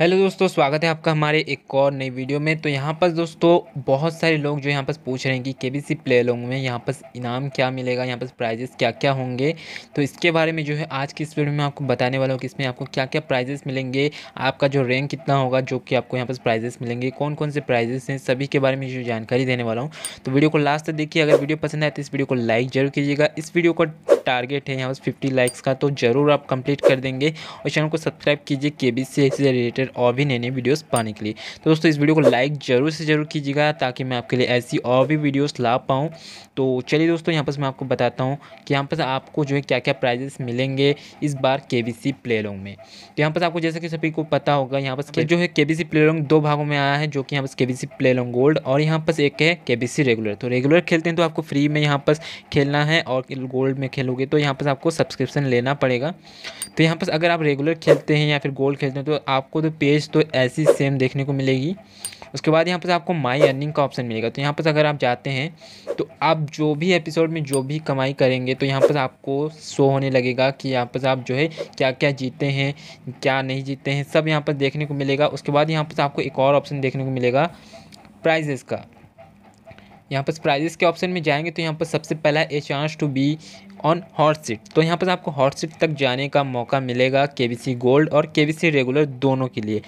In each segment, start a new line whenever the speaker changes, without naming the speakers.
hello दोस्तों स्वागत है आपका हमारे एक और नई वीडियो में तो यहाँ पर दोस्तों बहुत सारे लोग जो यहाँ पर पूछ रहे हैं कि के बी सी प्ले लॉन्ग में यहाँ पर इनाम क्या मिलेगा यहाँ पर प्राइजेस क्या क्या होंगे तो इसके बारे में जो है आज की इस वीडियो में आपको बताने वाला हूँ कि इसमें आपको क्या क्या प्राइजेस मिलेंगे आपका जो रैंक कितना होगा जो कि आपको यहाँ पर प्राइजेस मिलेंगे कौन कौन से प्राइजेस हैं सभी के बारे में जो जानकारी देने वाला हूँ तो वीडियो को लास्ट तक देखिए अगर वीडियो पसंद आए तो इस वीडियो को लाइक जरूर कीजिएगा इस वीडियो को टारगेट है यहाँ पर फिफ्टी लाइक्स का तो ज़रूर आप कंप्लीट कर देंगे और चैनल को सब्सक्राइब कीजिए के बी सी से रिलेटेड और भी नए नए वीडियोज़ पाने के लिए तो दोस्तों इस वीडियो को लाइक ज़रूर से ज़रूर कीजिएगा ताकि मैं आपके लिए ऐसी और भी वीडियोस ला पाऊँ तो चलिए दोस्तों यहाँ पर मैं आपको बताता हूँ कि यहाँ पर आपको जो है क्या क्या प्राइजेस मिलेंगे इस बार के बी सी प्ले लॉन्ग में तो यहाँ पर आपको जैसे कि सभी को पता होगा यहाँ पर जो है K B C play long दो भागों में आया है जो कि यहाँ पर K B C play along gold और यहाँ पर एक है के बी सी रेगुलर तो रेगुलर खेलते हैं तो आपको फ्री में यहाँ पर खेलना है और गोल्ड में खेलोगे खेलोगे तो यहाँ पर आपको सब्सक्रिप्शन लेना पड़ेगा तो यहाँ पर अगर आप रेगुलर खेलते हैं या फिर गोल्ड खेलते हैं तो आपको तो पेज तो ऐसी सेम देखने को मिलेगी उसके बाद यहाँ पर आपको माई अर्निंग का ऑप्शन मिलेगा तो यहाँ पर अगर आप जाते हैं तो आप जो भी एपिसोड में जो भी कमाई करेंगे तो यहाँ पर आपको शो होने लगेगा कि यहाँ पर आप जो है क्या क्या जीते हैं क्या नहीं जीते हैं सब यहाँ पर देखने को मिलेगा उसके बाद यहाँ पर आपको एक और ऑप्शन देखने को मिलेगा प्राइजेस का यहाँ पर प्राइजेस के ऑप्शन में जाएंगे तो यहाँ पर सबसे पहला a chance to be on hot seat तो यहाँ पर आपको हॉट सीट तक जाने का मौका मिलेगा के गोल्ड और के रेगुलर दोनों के लिए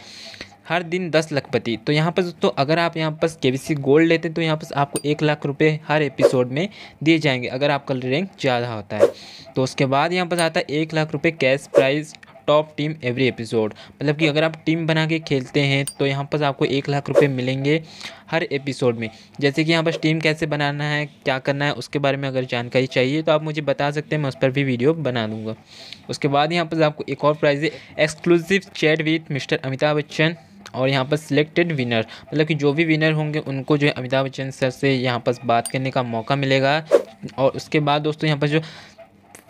हर दिन दस लखपति तो यहाँ पर दोस्तों अगर आप यहाँ पर के गोल्ड लेते हैं तो यहाँ पर आपको एक लाख रुपये हर एपिसोड में दिए जाएंगे अगर आपका रैंक ज़्यादा होता है तो उसके बाद यहाँ पर आता है एक लाख रुपये cash prize top team every episode मतलब कि अगर आप टीम बना के खेलते हैं तो यहाँ पर आपको एक लाख रुपये मिलेंगे हर एपिसोड में जैसे कि यहाँ पर टीम कैसे बनाना है क्या करना है उसके बारे में अगर जानकारी चाहिए तो आप मुझे बता सकते हैं मैं उस पर भी वीडियो बना दूँगा उसके बाद यहाँ पर आपको एक और प्राइज़ है exclusive chat with mister Amitabh Bachchan और यहाँ पर सिलेक्टेड विनर मतलब कि जो भी विनर होंगे उनको जो है अमिताभ बच्चन सर से यहाँ पर बात करने का मौका मिलेगा और उसके बाद दोस्तों यहाँ पर जो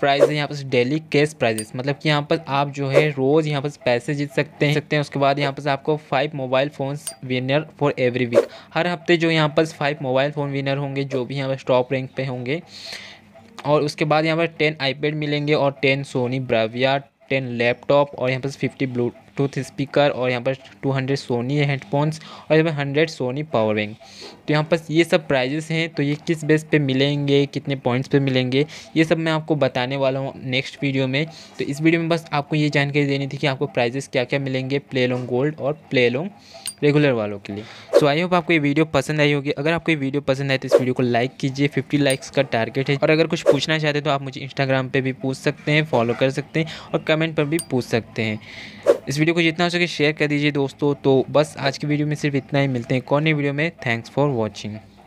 प्राइस है यहाँ पर डेली कैश प्राइजेस मतलब कि यहाँ पर आप जो है रोज़ यहाँ पर पैसे जीत सकते हैं सकते हैं उसके बाद यहाँ पर आपको five mobile phone winner for every week हर हफ्ते जो यहाँ पर फाइव मोबाइल फ़ोन विनर होंगे जो भी यहाँ पर टॉप रैंक पे होंगे और उसके बाद यहाँ पर टेन आईपैड मिलेंगे और ten Sony Bravia ten laptop और यहाँ पर फिफ्टी ब्लू टूथ स्पीकर और यहाँ पर 200 सोनी हेडफोन्स और यहाँ पर हंड्रेड सोनी पावर बैंक तो यहाँ पर ये सब प्राइजेस हैं तो ये किस बेस पे मिलेंगे कितने पॉइंट्स पे मिलेंगे ये सब मैं आपको बताने वाला हूँ नेक्स्ट वीडियो में तो इस वीडियो में बस आपको ये जानकारी देनी थी कि आपको प्राइजेस क्या क्या मिलेंगे प्ले लॉन्ग गोल्ड और प्ले लॉन्ग रेगुलर वालों के लिए सो आई होप आपको ये वीडियो पसंद आई होगी अगर आपको ये वीडियो पसंद आए तो इस वीडियो को लाइक कीजिए 50 लाइक्स का टारगेट है और अगर कुछ पूछना चाहते हैं तो आप मुझे इंस्टाग्राम पे भी पूछ सकते हैं फॉलो कर सकते हैं और कमेंट पर भी पूछ सकते हैं इस वीडियो को जितना हो सके शेयर कर दीजिए दोस्तों तो बस आज की वीडियो में सिर्फ इतना ही मिलते हैं कौन वीडियो में थैंक्स फॉर वॉचिंग